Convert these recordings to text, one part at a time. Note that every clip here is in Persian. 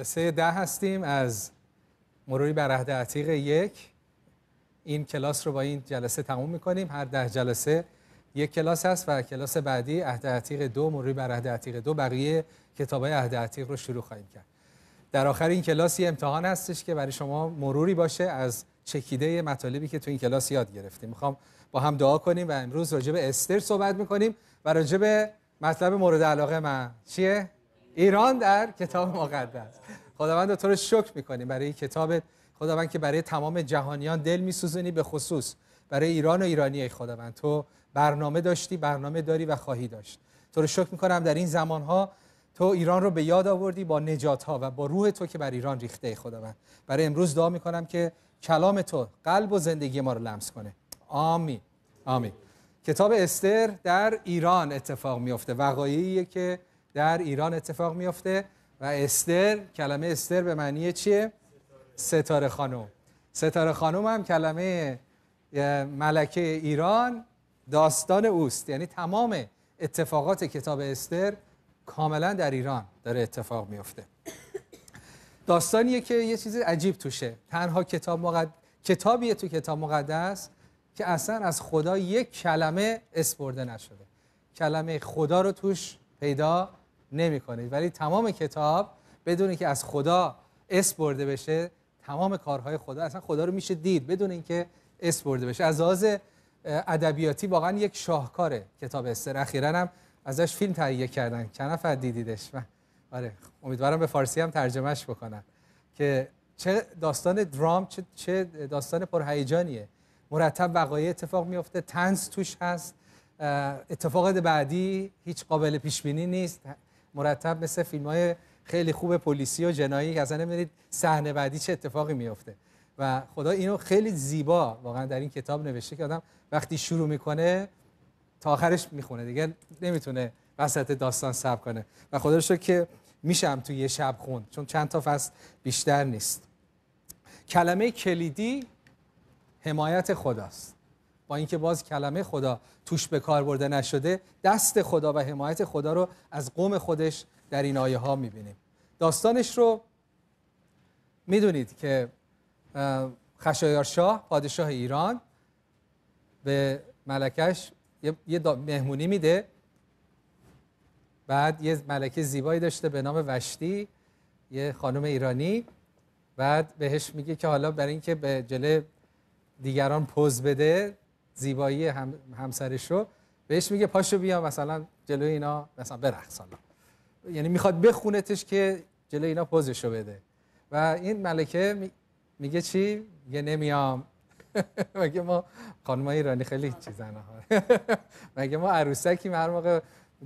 جلسه ده هستیم از مروری بر عهد عتیق یک این کلاس رو با این جلسه تموم میکنیم هر ده جلسه یک کلاس هست و کلاس بعدی عهد عتیق دو مروری بر عهد عتیق دو بقیه کتاب های عهد عتیق رو شروع خواهیم کرد در آخر این کلاس یه امتحان هستش که برای شما مروری باشه از چکیده مطالبی که تو این کلاس یاد گرفتیم میخوام با هم دعا کنیم و امروز راجع استر صحبت میکنیم و راجع مطلب مورد علاقه من چیه ایران در کتاب مقدس خداوند تو رو شکر میکنیم برای کتاب خداوند که برای تمام جهانیان دل میسوزنی به خصوص برای ایران و ایرانی ای خداوند تو برنامه داشتی برنامه داری و خواهی داشت تو رو شکر میکنم در این زمانها تو ایران رو به یاد آوردی با نجات ها و با روح تو که بر ایران ریخته ای خداوند برای امروز دعا میکنم که کلام تو قلب و زندگی ما رو لمس کنه آمین آمین کتاب استر در ایران اتفاق میفته وقایعیه که در ایران اتفاق میافته و استر کلمه استر به معنی چیه؟ ستاره خانم ستاره خانم هم کلمه ملکه ایران داستان اوست یعنی تمام اتفاقات کتاب استر کاملا در ایران داره اتفاق میفته داستانیه که یه چیز عجیب توشه تنها کتاب کتابیه تو کتاب مقدس که اصلا از خدا یک کلمه اسپرده نشده کلمه خدا رو توش پیدا نمی کنید ولی تمام کتاب بدون اینکه از خدا اس برده بشه تمام کارهای خدا اصلا خدا رو میشه دید بدون اینکه اس برده بشه از آز ادبیاتی واقعا یک شاهکاره کتاب استر اخیرا هم ازش فیلم تهیه کردن چند نفر دیدیدش من آره امیدوارم به فارسی هم ترجمهش بکنن که چه داستان درام چه, چه داستان پرهیجانیه مرتب وقایع اتفاق میفته تنز توش هست اتفاقات بعدی هیچ قابل پیش بینی نیست مرتب مثل فیلم های خیلی خوب پلیسی و جنایی که اصلا نمیدونید صحنه بعدی چه اتفاقی میفته و خدا اینو خیلی زیبا واقعا در این کتاب نوشته که آدم وقتی شروع میکنه تا آخرش میخونه دیگه نمیتونه وسط داستان صبر کنه و خدا رو که میشم تو یه شب خون چون چند تا فصل بیشتر نیست کلمه کلیدی حمایت خداست با اینکه باز کلمه خدا توش به کار برده نشده دست خدا و حمایت خدا رو از قوم خودش در این آیه ها میبینیم داستانش رو میدونید که خشایارشاه پادشاه ایران به ملکش یه مهمونی میده بعد یه ملکه زیبایی داشته به نام وشتی یه خانم ایرانی بعد بهش میگه که حالا برای اینکه به جله دیگران پوز بده زیبایی هم همسرش رو بهش میگه پاشو بیا مثلا جلوی اینا مثلا برقص یعنی میخواد بخونتش که جلوی اینا پوزشو بده و این ملکه میگه چی میگه نمیام مگه ما خانمایی ایرانی خیلی چیزن ها مگه ما عروسکی هر موقع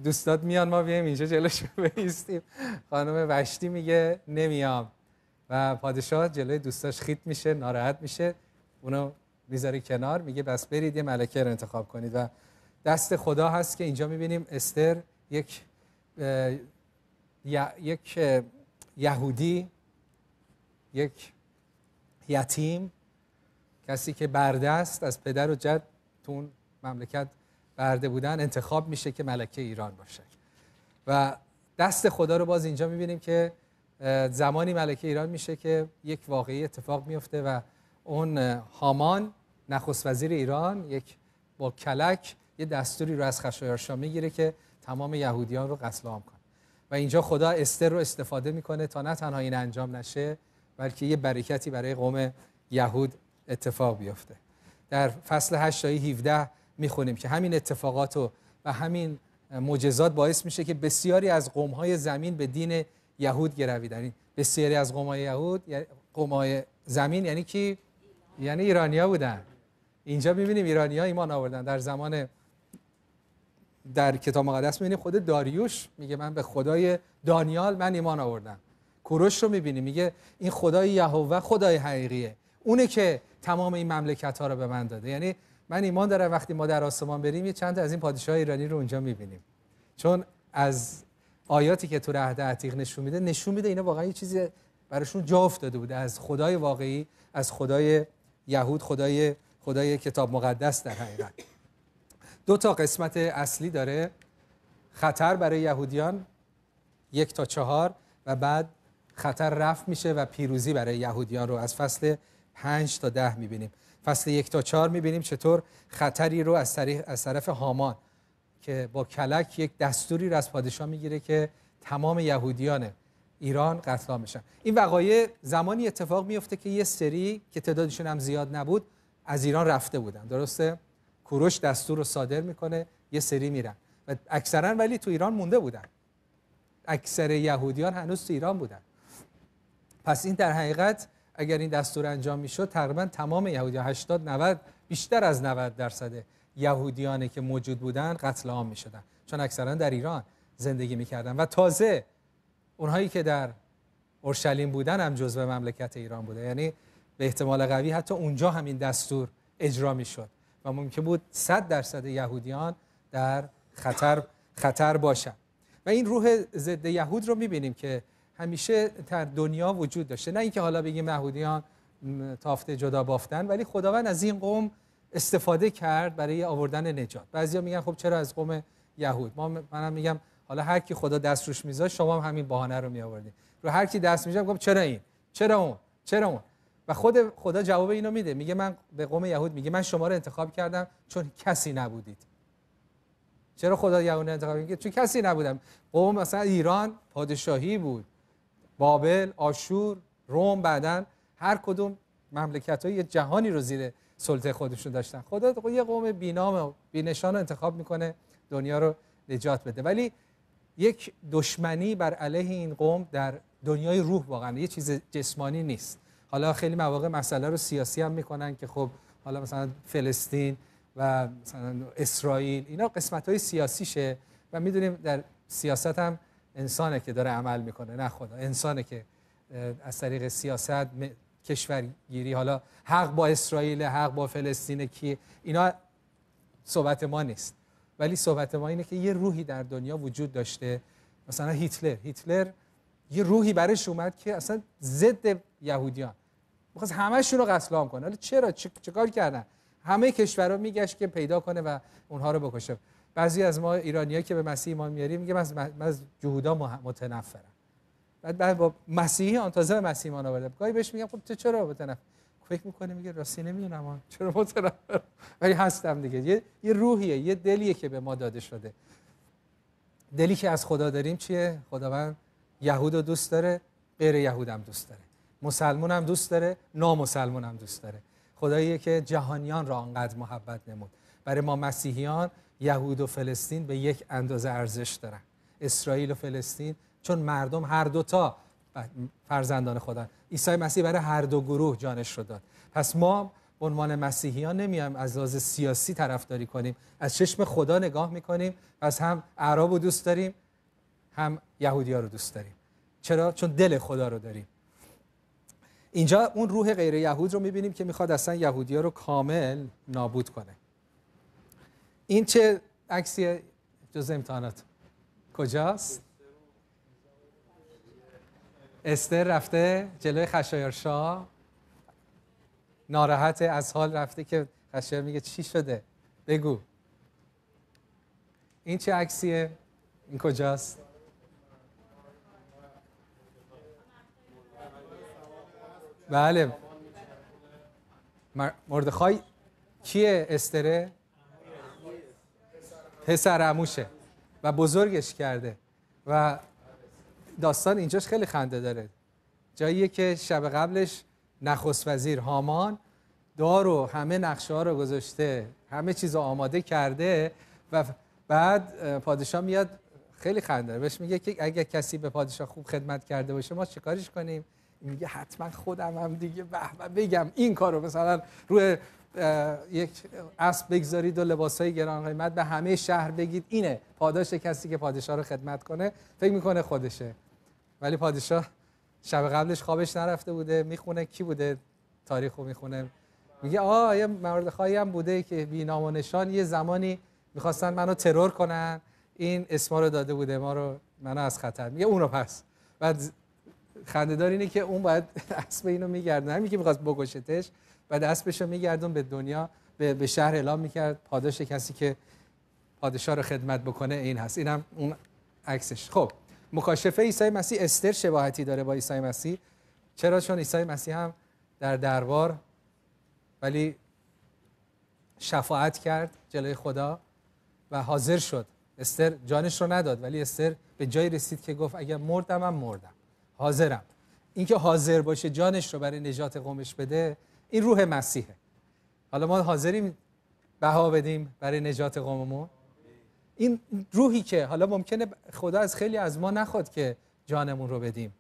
دوستات میان ما بیایم اینجا جلوش بیستیم خانم وشتی میگه نمیام و پادشاه جلوی دوستاش خیت میشه ناراحت میشه اونو میذاره کنار میگه بس برید یه ملکه رو انتخاب کنید و دست خدا هست که اینجا میبینیم استر یک یک یهودی یک یتیم کسی که برده است از پدر و جد تو مملکت برده بودن انتخاب میشه که ملکه ایران باشه و دست خدا رو باز اینجا میبینیم که زمانی ملکه ایران میشه که یک واقعی اتفاق میفته و اون هامان نخست وزیر ایران یک با کلک یه دستوری رو از خشایارشا میگیره که تمام یهودیان رو قتل عام کنه و اینجا خدا استر رو استفاده میکنه تا نه تنها این انجام نشه بلکه یه برکتی برای قوم یهود اتفاق بیفته در فصل 8 تا 17 میخونیم که همین اتفاقات و, و همین معجزات باعث میشه که بسیاری از های زمین به دین یهود گرویدن بسیاری از قوم‌های یهود قوم‌های زمین یعنی که یعنی ایرانیا بودن اینجا میبینیم ایرانیا ایمان آوردن در زمان در کتاب مقدس میبینیم خود داریوش میگه من به خدای دانیال من ایمان آوردم کوروش رو میبینیم میگه این خدای یهوه خدای حقیقیه اونه که تمام این مملکت ها رو به من داده یعنی من ایمان دارم وقتی ما در آسمان بریم یه چند از این پادشاه ایرانی رو اونجا میبینیم چون از آیاتی که تو رهد عتیق نشون میده نشون میده اینا واقعا یه چیزی براشون جا افتاده بوده از خدای واقعی از خدای یهود خدای خدای کتاب مقدس در حقیقت دو تا قسمت اصلی داره خطر برای یهودیان یک تا چهار و بعد خطر رفت میشه و پیروزی برای یهودیان رو از فصل 5 تا ده میبینیم فصل یک تا چهار میبینیم چطور خطری رو از, از طرف هامان که با کلک یک دستوری رو از پادشاه میگیره که تمام یهودیان ایران عام میشن این وقایع زمانی اتفاق میفته که یه سری که تعدادشون هم زیاد نبود از ایران رفته بودن درسته کوروش دستور رو صادر میکنه یه سری میرن و اکثرا ولی تو ایران مونده بودن اکثر یهودیان هنوز تو ایران بودن پس این در حقیقت اگر این دستور انجام میشد تقریبا تمام یهودیان 80 90 بیشتر از 90 درصد یهودیانی که موجود بودن قتل عام میشدن چون اکثرا در ایران زندگی میکردن و تازه اونهایی که در اورشلیم بودن هم جزو مملکت ایران بوده یعنی به احتمال قوی حتی اونجا همین دستور اجرا میشد و ممکن بود 100 درصد یهودیان در خطر خطر باشن و این روح ضد یهود رو میبینیم که همیشه در دنیا وجود داشته نه اینکه حالا بگیم یهودیان تافته جدا بافتن ولی خداوند از این قوم استفاده کرد برای آوردن نجات بعضیا میگن خب چرا از قوم یهود ما منم میگم حالا هر کی خدا دست روش میذاره شما هم همین بهانه رو میآوردی. رو هر کی دست میذاره گفت چرا این چرا اون چرا اون و خود خدا جواب اینو میده میگه من به قوم یهود میگه من شما رو انتخاب کردم چون کسی نبودید چرا خدا یهود انتخاب میگه چون کسی نبودم قوم مثلا ایران پادشاهی بود بابل آشور روم بعدن هر کدوم مملکت های جهانی رو زیر سلطه خودشون داشتن خدا یه قوم بینام و بینشان انتخاب میکنه دنیا رو نجات بده ولی یک دشمنی بر علیه این قوم در دنیای روح واقعا یه چیز جسمانی نیست حالا خیلی مواقع مسئله رو سیاسی هم میکنن که خب حالا مثلا فلسطین و مثلا اسرائیل اینا قسمت های شه و میدونیم در سیاست هم انسانه که داره عمل میکنه نه خدا انسانه که از طریق سیاست کشورگیری حالا حق با اسرائیل حق با فلسطین که اینا صحبت ما نیست ولی صحبت ما اینه که یه روحی در دنیا وجود داشته مثلا هیتلر هیتلر یه روحی برش اومد که اصلا ضد یهودیان میخواست همشون رو قتل کنه حالا چرا کار کردن همه کشورها میگشت که پیدا کنه و اونها رو بکشه بعضی از ما ایرانیایی که به مسیح ایمان میاریم میگه من از جهودا متنفرم بعد با مسیحی آن تازه به مسیح ایمان آورده گاهی بهش میگم خب تو چرا متنفر فکر میکنه میگه راستی نمیدونم چرا متنفرم ولی هستم دیگه یه،, یه روحیه یه دلیه که به ما داده شده دلی که از خدا داریم چیه خداوند یهود دوست داره غیر یهودم دوست داره مسلمونم دوست داره نامسلمون هم دوست داره خداییه که جهانیان را انقدر محبت نمود برای ما مسیحیان یهود و فلسطین به یک اندازه ارزش دارن اسرائیل و فلسطین چون مردم هر دوتا بله، فرزندان خدا عیسی مسیح برای هر دو گروه جانش رو داد پس ما عنوان مسیحیان نمیایم از لحاظ سیاسی طرفداری کنیم از چشم خدا نگاه میکنیم از هم اعراب رو دوست داریم هم یهودیا رو دوست داریم چرا چون دل خدا رو داریم اینجا اون روح غیر یهود رو میبینیم که میخواد اصلا یهودیا رو کامل نابود کنه این چه عکسی جز امتحانات کجاست استر رفته جلوی خشایارشا ناراحت از حال رفته که خشایار میگه چی شده بگو این چه عکسیه این کجاست بله مردخای کیه استره پسر عموشه و بزرگش کرده و داستان اینجاش خیلی خنده داره جایی که شب قبلش نخست وزیر هامان دارو همه نقشه ها رو گذاشته همه چیز آماده کرده و بعد پادشاه میاد خیلی خنده بهش میگه که اگه کسی به پادشاه خوب خدمت کرده باشه ما چیکارش کنیم میگه حتما خودم هم دیگه به بگم این کار رو مثلا روی یک اسب بگذارید و های گران قیمت به همه شهر بگید اینه پاداش کسی که پادشاه رو خدمت کنه فکر میکنه خودشه ولی پادشاه شب قبلش خوابش نرفته بوده میخونه کی بوده تاریخو میخونه میگه آه یه مورد خواهی هم بوده که بی و نشان یه زمانی میخواستن منو ترور کنن این اسما رو داده بوده ما رو منو از خطر میگه اونو پس بعد خندهدار اینه که اون باید اسب اینو میگردن همین که میخواست بکشتش بعد اسبش رو میگردون به دنیا به, به شهر اعلام میکرد پاداش کسی که پادشاه رو خدمت بکنه این هست اینم اون عکسش خب مکاشفه عیسی مسیح استر شباهتی داره با عیسی مسیح چرا چون عیسی مسیح هم در دربار ولی شفاعت کرد جلوی خدا و حاضر شد استر جانش رو نداد ولی استر به جایی رسید که گفت اگر مردم هم مردم حاضرم اینکه حاضر باشه جانش رو برای نجات قومش بده این روح مسیحه حالا ما حاضریم بها بدیم برای نجات قوممون این روحی که حالا ممکنه خدا از خیلی از ما نخواد که جانمون رو بدیم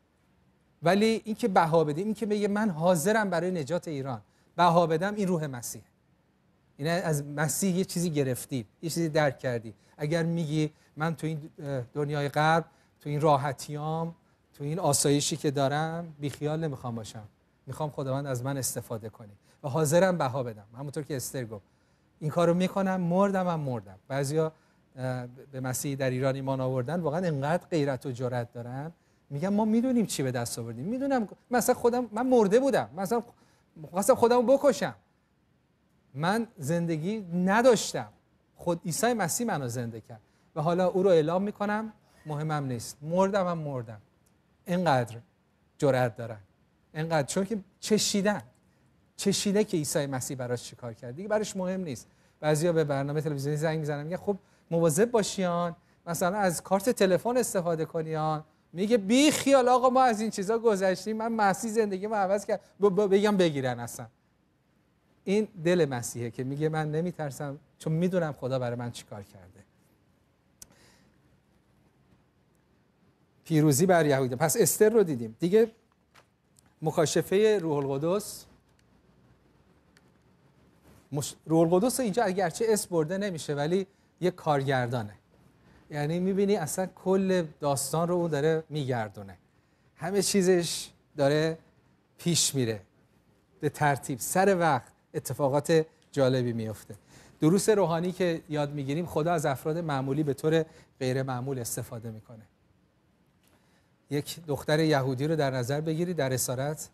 ولی اینکه بها بدیم این که بگه من حاضرم برای نجات ایران بها بدم این روح مسیح این از مسیح یه چیزی گرفتی یه چیزی درک کردی اگر میگی من تو این دنیای غرب تو این راحتیام تو این آسایشی که دارم بیخیال نمیخوام باشم میخوام خداوند از من استفاده کنه و حاضرم بها بدم همونطور که استر گفت این کارو میکنم مردم هم مردم بعضیا به مسیح در ایران ایمان آوردن واقعا انقدر غیرت و جرأت دارن میگم ما میدونیم چی به دست آوردیم میدونم مثلا خودم من مرده بودم مثلا خواستم خودم بکشم من زندگی نداشتم خود عیسی مسیح منو زنده کرد و حالا او رو اعلام میکنم مهمم نیست مردم هم مردم اینقدر جرأت دارن اینقدر چون که چشیدن چشیده که عیسی مسیح براش چیکار کرد دیگه براش مهم نیست بعضیا به برنامه تلویزیونی زنگ میزنن میگن خب مواظب باشیان مثلا از کارت تلفن استفاده کنیان میگه بی خیال آقا ما از این چیزا گذشتیم من مسیح زندگی ما عوض کرد بگم بگیرن اصلا این دل مسیحه که میگه من نمیترسم چون میدونم خدا برای من چیکار کرده پیروزی بر یهوده پس استر رو دیدیم دیگه مخاشفه روح القدس روح القدس اینجا اگرچه اس برده نمیشه ولی یه کارگردانه یعنی میبینی اصلا کل داستان رو او داره میگردونه همه چیزش داره پیش میره به ترتیب سر وقت اتفاقات جالبی میفته دروس روحانی که یاد میگیریم خدا از افراد معمولی به طور غیر معمول استفاده میکنه یک دختر یهودی رو در نظر بگیری در اسارت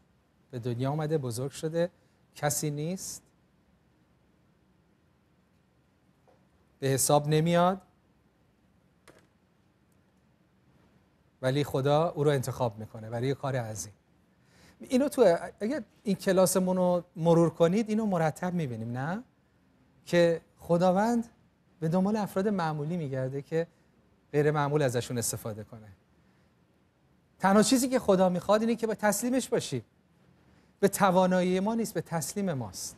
به دنیا آمده بزرگ شده کسی نیست به حساب نمیاد ولی خدا او رو انتخاب میکنه برای کار عظیم اینو تو اگر این کلاسمون رو مرور کنید اینو مرتب میبینیم نه که خداوند به دنبال افراد معمولی میگرده که غیر معمول ازشون استفاده کنه تنها چیزی که خدا میخواد اینه که به تسلیمش باشی به توانایی ما نیست به تسلیم ماست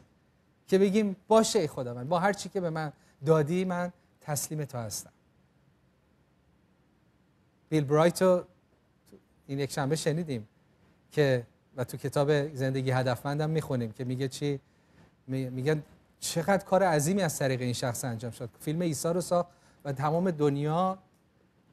که بگیم باشه ای خداوند با هر چی که به من دادی من تسلیم تو هستم بیل برایتو این یک شنبه شنیدیم که و تو کتاب زندگی هدفمندم میخونیم که میگه چی میگن چقدر کار عظیمی از طریق این شخص انجام شد فیلم عیسی رو ساخت و تمام دنیا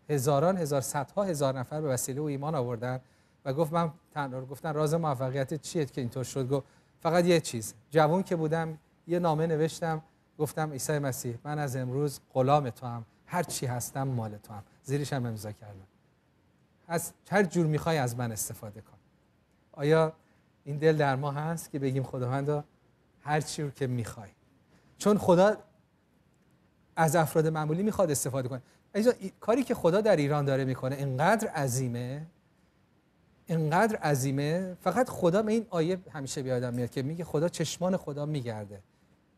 هزاران هزار صدها هزار نفر به وسیله او ایمان آوردن و گفت من تنها گفتن راز موفقیت چیه که اینطور شد گفت فقط یه چیز جوان که بودم یه نامه نوشتم گفتم عیسی مسیح من از امروز غلام تو هم هر چی هستم مال تو هم زیرش هم امضا کردم از هر جور میخوای از من استفاده کن آیا این دل در ما هست که بگیم خداوندا هر چی رو که میخوای چون خدا از افراد معمولی میخواد استفاده کنه کاری که خدا در ایران داره میکنه اینقدر عظیمه انقدر عظیمه فقط خدا به این آیه همیشه بیادم میاد که میگه خدا چشمان خدا میگرده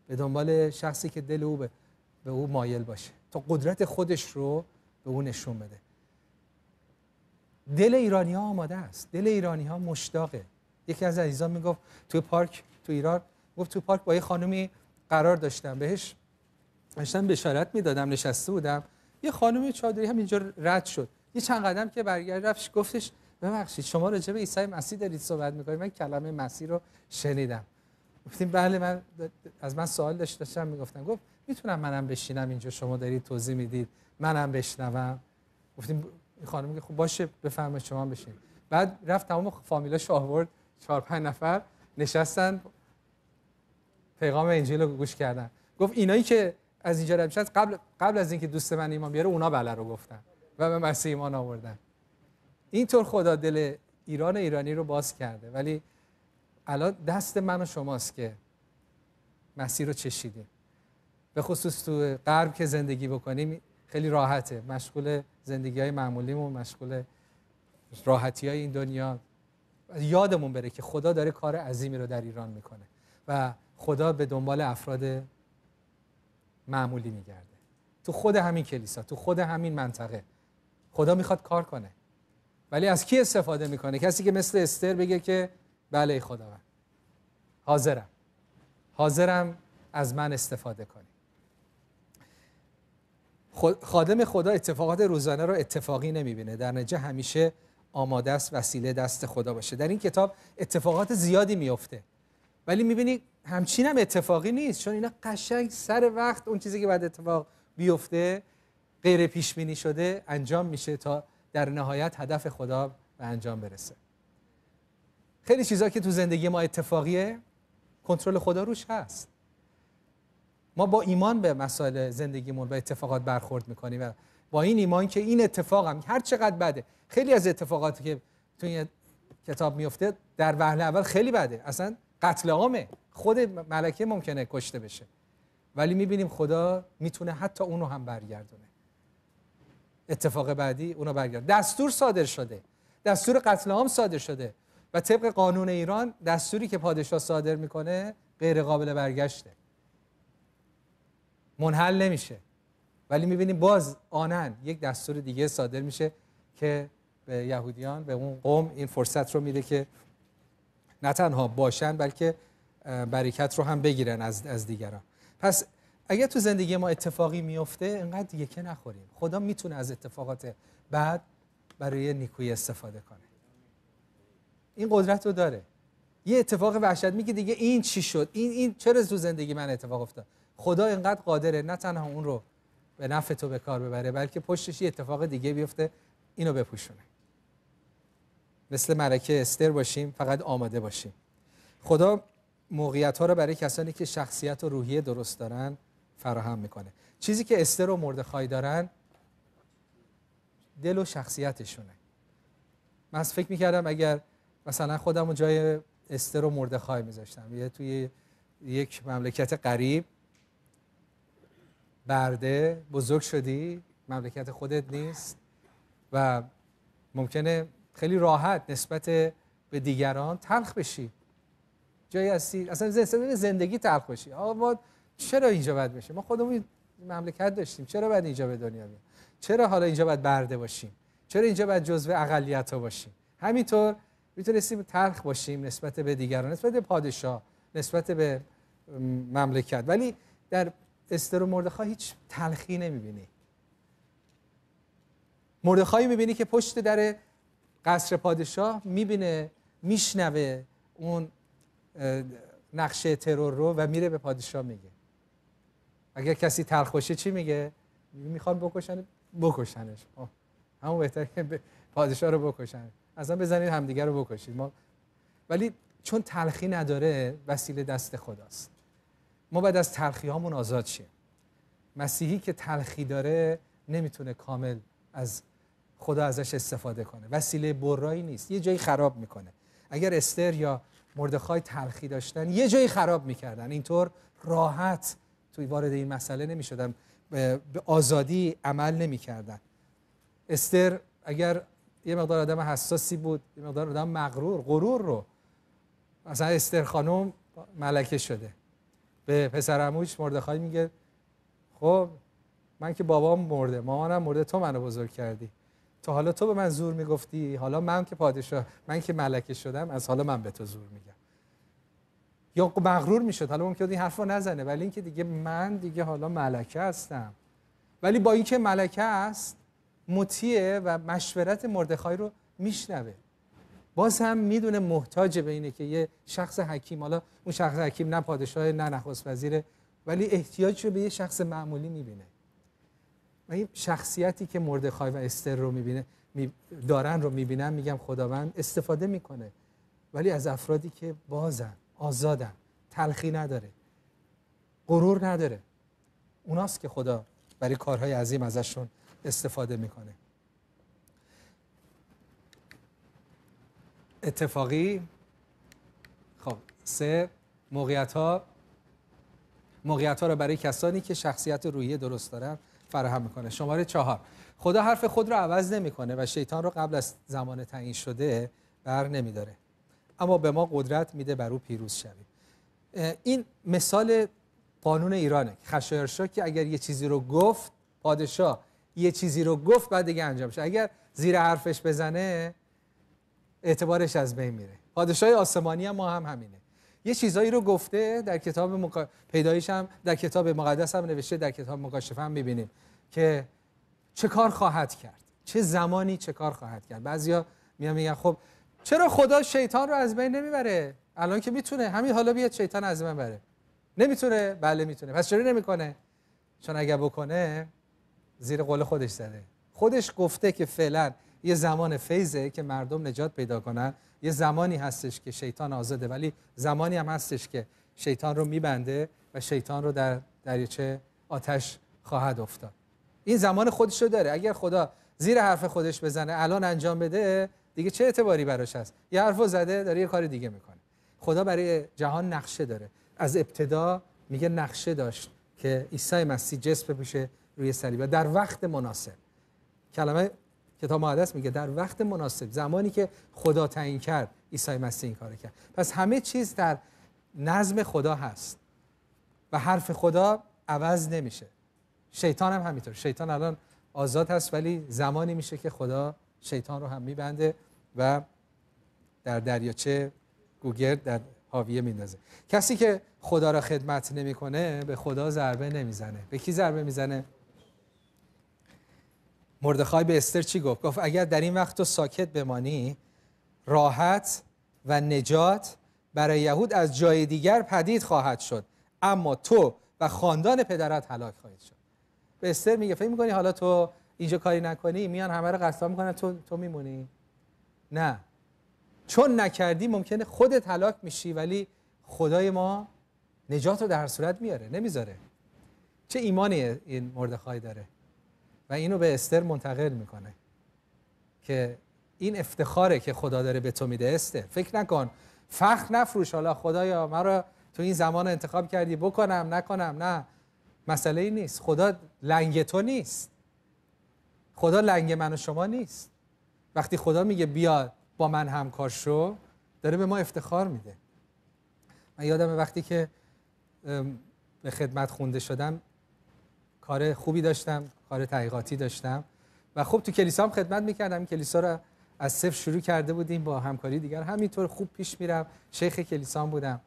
به دنبال شخصی که دل او به, به او مایل باشه تا قدرت خودش رو به او نشون بده دل ایرانی ها آماده است دل ایرانی ها مشتاقه یکی از عزیزان میگفت توی پارک تو ایران گفت تو پارک با یه خانمی قرار داشتم بهش داشتم بشارت میدادم نشسته بودم یه خانومی چادری همینجا رد شد یه چند قدم که برگرد رفتش گفتش ببخشید شما راجع به عیسی مسیح دارید صحبت میکنید من کلمه مسیح رو شنیدم گفتیم بله من از من سوال داشت داشتم میگفتن گفت میتونم منم بشینم اینجا شما دارید توضیح میدید منم بشنوم گفتیم خانم میگه خب باشه بفرمایید شما بشین بعد رفت تمام فامیلاش آورد چهار پنج نفر نشستن پیغام انجیل رو گوش کردن گفت اینایی که از اینجا رد قبل قبل از اینکه دوست من ایمان بیاره اونا بله رو گفتن و به مسیح ایمان آوردن اینطور خدا دل ایران ایرانی رو باز کرده ولی الان دست من و شماست که مسیر رو چشیدیم به خصوص تو غرب که زندگی بکنیم خیلی راحته مشغول زندگی های معمولیمون مشغول راحتی های این دنیا یادمون بره که خدا داره کار عظیمی رو در ایران میکنه و خدا به دنبال افراد معمولی میگرده تو خود همین کلیسا تو خود همین منطقه خدا میخواد کار کنه ولی از کی استفاده میکنه کسی که مثل استر بگه که بله خداوند حاضرم حاضرم از من استفاده کنی خادم خدا اتفاقات روزانه رو اتفاقی نمیبینه در نجه همیشه آماده است وسیله دست خدا باشه در این کتاب اتفاقات زیادی میفته ولی میبینی همچین هم اتفاقی نیست چون اینا قشنگ سر وقت اون چیزی که بعد اتفاق بیفته غیر پیش شده انجام میشه تا در نهایت هدف خدا به انجام برسه خیلی چیزا که تو زندگی ما اتفاقیه کنترل خدا روش هست ما با ایمان به مسائل زندگیمون به اتفاقات برخورد میکنیم و با این ایمان که این اتفاق هم هر چقدر بده خیلی از اتفاقاتی که تو این کتاب میفته در وهله اول خیلی بده اصلا قتل عامه خود ملکه ممکنه کشته بشه ولی میبینیم خدا میتونه حتی اونو هم برگردونه اتفاق بعدی اونو برگرد دستور صادر شده دستور قتل عام صادر شده و طبق قانون ایران دستوری که پادشاه صادر میکنه غیر قابل برگشته منحل نمیشه ولی میبینیم باز آنن یک دستور دیگه صادر میشه که به یهودیان به اون قوم این فرصت رو میده که نه تنها باشن بلکه برکت رو هم بگیرن از, دیگران پس اگه تو زندگی ما اتفاقی میفته اینقدر یکه نخوریم خدا میتونه از اتفاقات بعد برای نیکوی استفاده کنه این قدرت رو داره یه اتفاق وحشت میگه دیگه این چی شد این این چرا تو زندگی من اتفاق افتاد خدا اینقدر قادره نه تنها اون رو به نفع تو به کار ببره بلکه پشتش یه اتفاق دیگه بیفته اینو بپوشونه مثل ملکه استر باشیم فقط آماده باشیم خدا موقعیت ها رو برای کسانی که شخصیت و روحیه درست دارن فراهم میکنه چیزی که استر و مردخای دارن دل و شخصیتشونه من فکر میکردم اگر مثلا خودم رو جای استر و مردخای میذاشتم یه توی یک مملکت قریب برده بزرگ شدی مملکت خودت نیست و ممکنه خیلی راحت نسبت به دیگران تلخ بشی جایی هستی اصلا زندگی تلخ بشی آقا چرا اینجا بد بشه ما خودمون مملکت داشتیم چرا باید اینجا به دنیا چرا حالا اینجا باید برده باشیم چرا اینجا باید جزو اقلیت ها باشیم همینطور میتونستیم تلخ باشیم نسبت به دیگران نسبت به پادشاه نسبت به مملکت ولی در استر و هیچ تلخی نمیبینی مردخایی میبینی که پشت در قصر پادشاه میبینه میشنوه اون نقشه ترور رو و میره به پادشاه میگه اگر کسی تلخ باشه چی میگه میخوان بکشن بکشنش همون بهتر که پادشاه رو بکشن اصلا بزنید همدیگه رو بکشید ما ولی چون تلخی نداره وسیله دست خداست ما باید از تلخی هامون آزاد شیم مسیحی که تلخی داره نمیتونه کامل از خدا ازش استفاده کنه وسیله برایی نیست یه جایی خراب میکنه اگر استر یا مردخای تلخی داشتن یه جایی خراب میکردن اینطور راحت توی وارد این مسئله نمیشدن به آزادی عمل نمیکردن استر اگر یه مقدار آدم حساسی بود یه مقدار آدم مغرور غرور رو مثلا استر خانم ملکه شده به پسر عموش مردخای میگه خب من که بابام مرده مامانم مرده تو منو بزرگ کردی تا حالا تو به من زور میگفتی حالا من که پادشاه من که ملکه شدم از حالا من به تو زور میگم یا مغرور میشد حالا ممکن این حرفو نزنه ولی اینکه دیگه من دیگه حالا ملکه هستم ولی با اینکه ملکه است مطیعه و مشورت مردخای رو میشنوه باز هم میدونه محتاج به اینه که یه شخص حکیم حالا اون شخص حکیم نه پادشاه نه نخست وزیره ولی احتیاج رو به یه شخص معمولی میبینه و این شخصیتی که مردخای و استر رو میبینه دارن رو میبینن میگم خداوند استفاده میکنه ولی از افرادی که بازن آزادن تلخی نداره غرور نداره اوناست که خدا برای کارهای عظیم ازشون استفاده میکنه اتفاقی خب سه موقعیت ها موقعیت ها رو برای کسانی که شخصیت رویه درست دارن فراهم میکنه شماره چهار خدا حرف خود را عوض نمیکنه و شیطان رو قبل از زمان تعیین شده بر نمیداره اما به ما قدرت میده بر او پیروز شویم این مثال قانون ایرانه خشایارشا که اگر یه چیزی رو گفت پادشاه یه چیزی رو گفت بعد دیگه انجام شد اگر زیر حرفش بزنه اعتبارش از بین میره پادشاه آسمانی هم ما هم همینه یه چیزایی رو گفته در کتاب مقا... پیدایش هم در کتاب مقدس هم نوشته در کتاب مکاشفه هم میبینیم که چه کار خواهد کرد چه زمانی چه کار خواهد کرد بعضیا میان میگن خب چرا خدا شیطان رو از بین نمیبره الان که میتونه همین حالا بیاد شیطان از بین بره نمیتونه بله میتونه پس چرا نمیکنه چون اگر بکنه زیر قول خودش زده خودش گفته که فعلا یه زمان فیزه که مردم نجات پیدا کنن یه زمانی هستش که شیطان آزاده ولی زمانی هم هستش که شیطان رو میبنده و شیطان رو در دریچه آتش خواهد افتاد این زمان خودش رو داره اگر خدا زیر حرف خودش بزنه الان انجام بده دیگه چه اعتباری براش هست یه حرفو زده داره یه کار دیگه میکنه خدا برای جهان نقشه داره از ابتدا میگه نقشه داشت که عیسی مسیح جسم بپوشه روی صلیب و در وقت مناسب کلمه کتاب مقدس میگه در وقت مناسب زمانی که خدا تعیین کرد عیسی مسیح این کارو کرد پس همه چیز در نظم خدا هست و حرف خدا عوض نمیشه شیطان هم همینطور شیطان الان آزاد هست ولی زمانی میشه که خدا شیطان رو هم میبنده و در دریاچه گوگرد در حاویه میندازه کسی که خدا را خدمت نمیکنه به خدا ضربه نمیزنه به کی ضربه میزنه مردخای به استر چی گفت گفت اگر در این وقت تو ساکت بمانی راحت و نجات برای یهود از جای دیگر پدید خواهد شد اما تو و خاندان پدرت هلاک خواهید شد به استر میگه فکر میکنی حالا تو اینجا کاری نکنی میان همه رو قصدان میکنن تو تو میمونی نه چون نکردی ممکنه خودت حلاک میشی ولی خدای ما نجات رو در صورت میاره نمیذاره چه ایمانی این مردخای داره و اینو به استر منتقل میکنه که این افتخاره که خدا داره به تو میده استر فکر نکن فخر نفروش حالا خدایا مرا تو این زمان انتخاب کردی بکنم نکنم نه مسئله ای نیست خدا لنگ تو نیست خدا لنگ من و شما نیست وقتی خدا میگه بیا با من همکار شو داره به ما افتخار میده من یادم وقتی که به خدمت خونده شدم کار خوبی داشتم کار تحقیقاتی داشتم و خب تو کلیسا هم خدمت میکردم کلیسا رو از صفر شروع کرده بودیم با همکاری دیگر همینطور خوب پیش میرم شیخ کلیسا بودم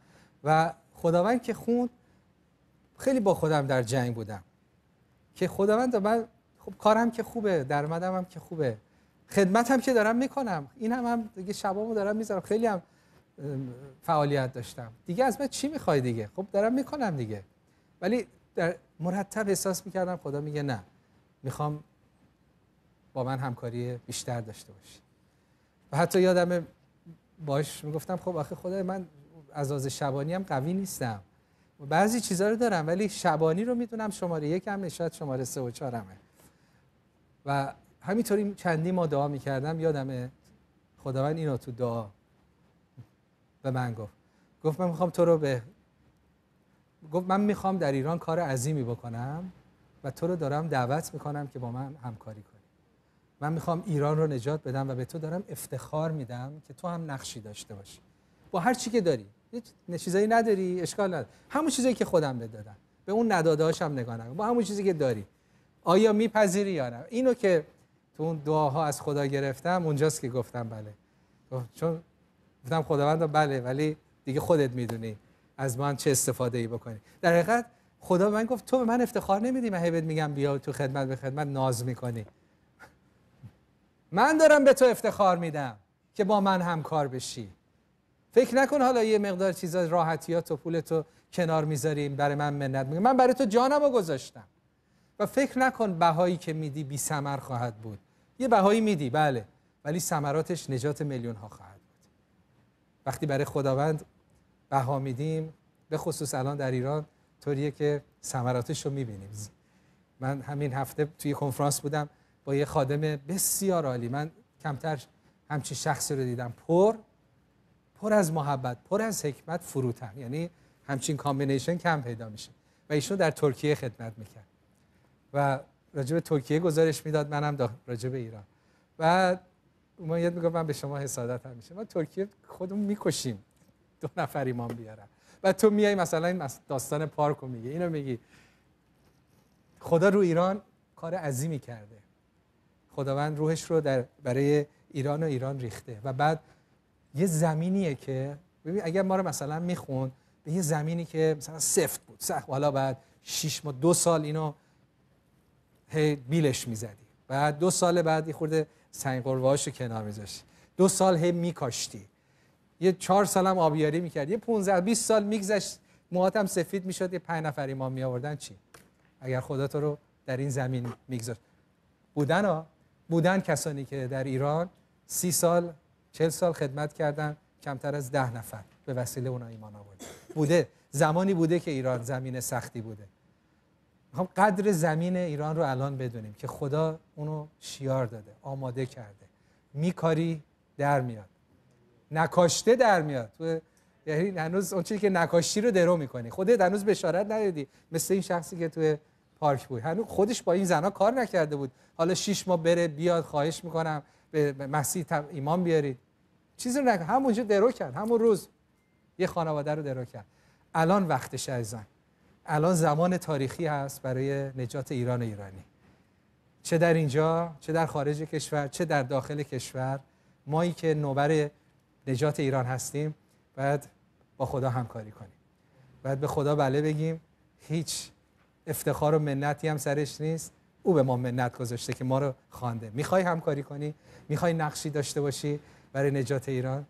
و خداوند که خون خیلی با خودم در جنگ بودم که خداوند من خب کارم که خوبه درآمدم هم که خوبه خدمت هم که دارم میکنم این هم هم دیگه شبامو دارم میذارم خیلی هم فعالیت داشتم دیگه از من چی میخوای دیگه خب دارم میکنم دیگه ولی در مرتب احساس میکردم خدا میگه نه میخوام با من همکاری بیشتر داشته باشی و حتی یادم باش میگفتم خب آخه خدای من از شبانی هم قوی نیستم بعضی چیزها رو دارم ولی شبانی رو میدونم شماره یک هم شاید شماره سه و همه و همینطوری چندی ما دعا میکردم یادم خداوند اینو تو دعا به من گفت گفت من میخوام تو رو به گفت من میخوام در ایران کار عظیمی بکنم و تو رو دارم دعوت میکنم که با من همکاری کنی من میخوام ایران رو نجات بدم و به تو دارم افتخار میدم که تو هم نقشی داشته باشی با هر چی که داری هیچ چیزایی نداری اشکال نداره همون چیزایی که خودم بهت دادم به اون نداده هم نگاه نکن با همون چیزی که داری آیا میپذیری یا نه اینو که تو اون دعاها از خدا گرفتم اونجاست که گفتم بله چون گفتم خداوند بله ولی دیگه خودت میدونی از من چه استفاده ای بکنی در حقیقت خدا به من گفت تو به من افتخار نمیدی من میگم بیا تو خدمت به خدمت ناز میکنی من دارم به تو افتخار میدم که با من همکار بشی فکر نکن حالا یه مقدار چیزا راحتیات و پولتو کنار میذاریم برای من منت میگم من برای تو جانم رو گذاشتم و فکر نکن بهایی که میدی بی سمر خواهد بود یه بهایی میدی بله ولی سمراتش نجات میلیون ها خواهد بود وقتی برای خداوند بها میدیم به خصوص الان در ایران طوریه که سمراتش رو میبینیم من همین هفته توی کنفرانس بودم با یه خادم بسیار عالی من کمتر همچی شخصی رو دیدم پر پر از محبت پر از حکمت فروتن یعنی همچین کامبینیشن کم پیدا میشه و ایشون در ترکیه خدمت میکرد و راجب ترکیه گزارش میداد منم راجب ایران و ما یاد میگم من به شما حسادت هم میشه ما ترکیه خودمون میکشیم دو نفر ایمان بیارم و تو میای مثلا این داستان پارک رو میگی اینو میگی خدا رو ایران کار عظیمی کرده خداوند روحش رو در برای ایران و ایران ریخته و بعد یه زمینیه که ببین اگر ما رو مثلا میخون به یه زمینی که مثلا سفت بود سخت حالا بعد شش ماه دو سال اینو هی بیلش میزدی بعد دو سال بعد یه خورده سنگ رو کنار میذاشتی دو سال هی میکاشتی یه چهار سالم آبیاری میکرد یه 15 20 سال میگذشت موهاتم سفید میشد یه پنج نفر ایمان می آوردن چی اگر خدا تو رو در این زمین میگذاشت بودن ها بودن کسانی که در ایران سی سال چل سال خدمت کردن کمتر از ده نفر به وسیله اونا ایمان آورد. بوده زمانی بوده که ایران زمین سختی بوده میخوام خب قدر زمین ایران رو الان بدونیم که خدا اونو شیار داده آماده کرده میکاری در میاد نکاشته در میاد تو یعنی هنوز اون چیزی که نکاشتی رو درو میکنی خودت هنوز بشارت ندادی مثل این شخصی که تو پارک بود هنوز خودش با این زنا کار نکرده بود حالا شش ماه بره بیاد خواهش میکنم به مسیح ایمان بیارید چیزی رو نکن همونجا درو کرد همون روز یه خانواده رو درو کرد الان وقتش شایزان، الان زمان تاریخی هست برای نجات ایران ایرانی چه در اینجا چه در خارج کشور چه در داخل کشور مایی که نوبر نجات ایران هستیم بعد با خدا همکاری کنیم بعد به خدا بله بگیم هیچ افتخار و منتی هم سرش نیست او به ما منت گذاشته که ما رو خوانده میخوای همکاری کنی میخوای نقشی داشته باشی برای نجات ایران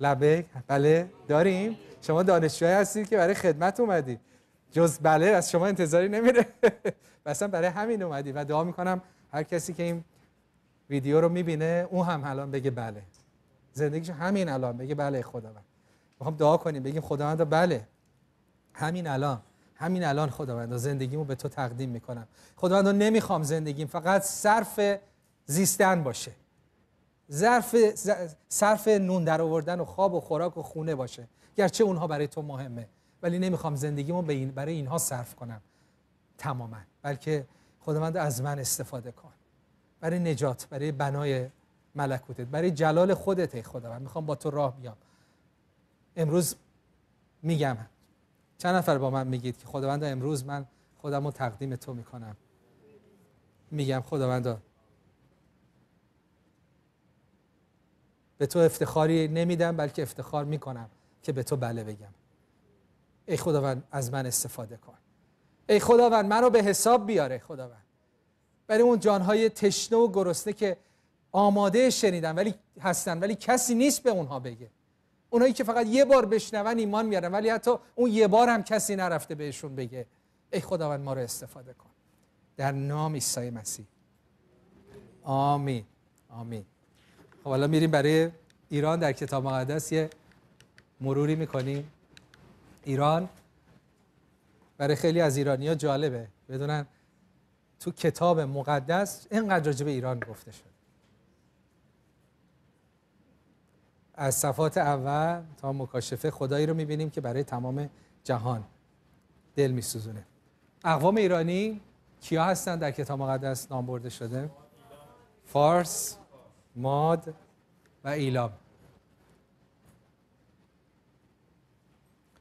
لبیک بله داریم شما دانشجوهایی هستید که برای خدمت اومدید جز بله از شما انتظاری نمیره اصلا برای همین اومدی و دعا میکنم هر کسی که این ویدیو رو میبینه اون هم الان بگه بله زندگیش همین الان بگه بله خداوند میخوام دعا کنیم بگیم خداوند بله همین الان همین الان خداوند زندگیمو به تو تقدیم میکنم خداوند نمیخوام زندگیم فقط صرف زیستن باشه ظرف صرف نون در آوردن و خواب و خوراک و خونه باشه گرچه اونها برای تو مهمه ولی نمیخوام زندگیمو به این برای اینها صرف کنم تماما بلکه خداوند از من استفاده کن برای نجات برای بنای ملکوتت برای جلال خودت ای خداوند میخوام با تو راه بیام امروز میگم چند نفر با من میگید که خداوند امروز من خودم رو تقدیم تو میکنم میگم خداوند به تو افتخاری نمیدم بلکه افتخار میکنم که به تو بله بگم ای خداوند از من استفاده کن ای خداوند منو به حساب بیاره خداوند برای اون جانهای تشنه و گرسنه که آماده شنیدن ولی هستن ولی کسی نیست به اونها بگه اونایی که فقط یه بار بشنون ایمان میارن ولی حتی اون یه بار هم کسی نرفته بهشون بگه ای خداوند ما رو استفاده کن در نام عیسی مسیح آمین آمین خب حالا میریم برای ایران در کتاب مقدس یه مروری میکنیم ایران برای خیلی از ایرانیا جالبه بدونن تو کتاب مقدس اینقدر راجع به ایران گفته شده از صفات اول تا مکاشفه خدایی رو میبینیم که برای تمام جهان دل میسوزونه اقوام ایرانی کیا هستن در کتاب مقدس نام برده شده؟ فارس، ماد و ایلام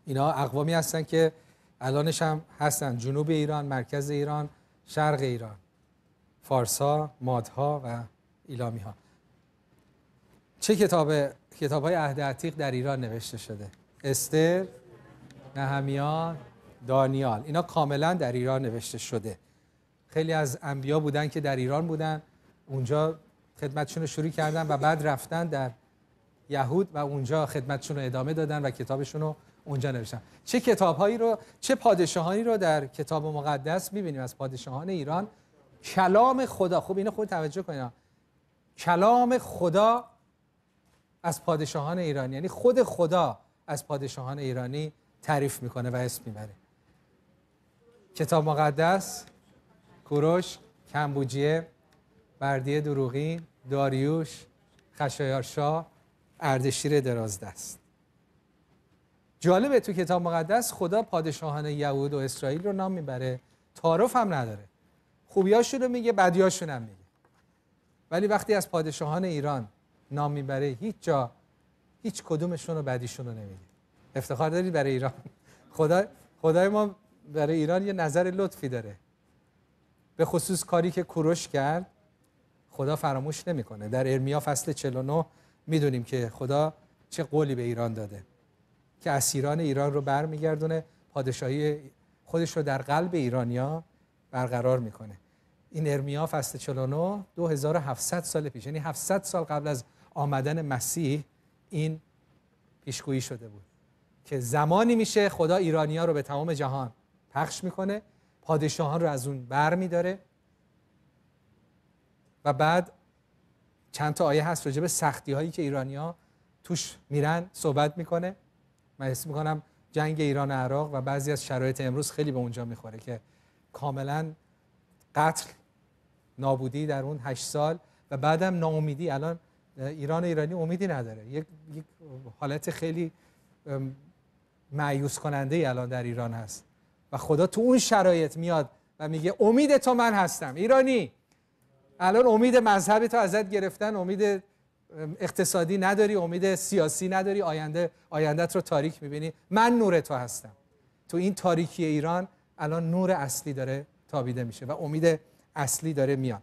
اینا اقوامی هستن که الانش هم هستن جنوب ایران، مرکز ایران، شرق ایران فارس ها، ماد ها و ایلامی ها چه کتاب کتاب های عهد عتیق در ایران نوشته شده استر نهمیان دانیال اینا کاملا در ایران نوشته شده خیلی از انبیا بودن که در ایران بودن اونجا خدمتشون رو شروع کردن و بعد رفتن در یهود و اونجا خدمتشون رو ادامه دادن و کتابشون رو اونجا نوشتن چه کتابهایی رو چه پادشاهانی رو در کتاب مقدس میبینیم از پادشاهان ایران کلام خدا خوب اینو خود توجه کنید کلام خدا از پادشاهان ایرانی یعنی خود خدا از پادشاهان ایرانی تعریف میکنه و اسم میبره کتاب مقدس کوروش کمبوجیه بردیه دروغین داریوش خشایارشا اردشیر درازدست جالبه تو کتاب مقدس خدا پادشاهان یهود و اسرائیل رو نام میبره تعارف هم نداره خوبیاشون رو میگه بدیاشون هم میگه ولی وقتی از پادشاهان ایران نام میبره هیچ جا هیچ کدومشون رو بعدیشون رو نمیدید افتخار دارید برای ایران خدا خدای ما برای ایران یه نظر لطفی داره به خصوص کاری که کوروش کرد خدا فراموش نمیکنه در ارمیا فصل 49 میدونیم که خدا چه قولی به ایران داده که از ایران ایران رو برمیگردونه پادشاهی خودش رو در قلب ایرانیا برقرار میکنه این ارمیا فصل 49 2700 سال پیش یعنی 700 سال قبل از آمدن مسیح این پیشگویی شده بود که زمانی میشه خدا ایرانیا رو به تمام جهان پخش میکنه پادشاهان رو از اون بر میداره و بعد چند تا آیه هست راجع به سختی هایی که ایرانیا توش میرن صحبت میکنه من حس میکنم جنگ ایران و عراق و بعضی از شرایط امروز خیلی به اونجا میخوره که کاملا قتل نابودی در اون هشت سال و بعدم ناامیدی الان ایران ایرانی امیدی نداره یک, حالت خیلی معیوس کننده ای الان در ایران هست و خدا تو اون شرایط میاد و میگه امید تو من هستم ایرانی الان امید مذهبی تو ازت گرفتن امید اقتصادی نداری امید سیاسی نداری آینده آیندت رو تاریک میبینی من نور تو هستم تو این تاریکی ایران الان نور اصلی داره تابیده میشه و امید اصلی داره میاد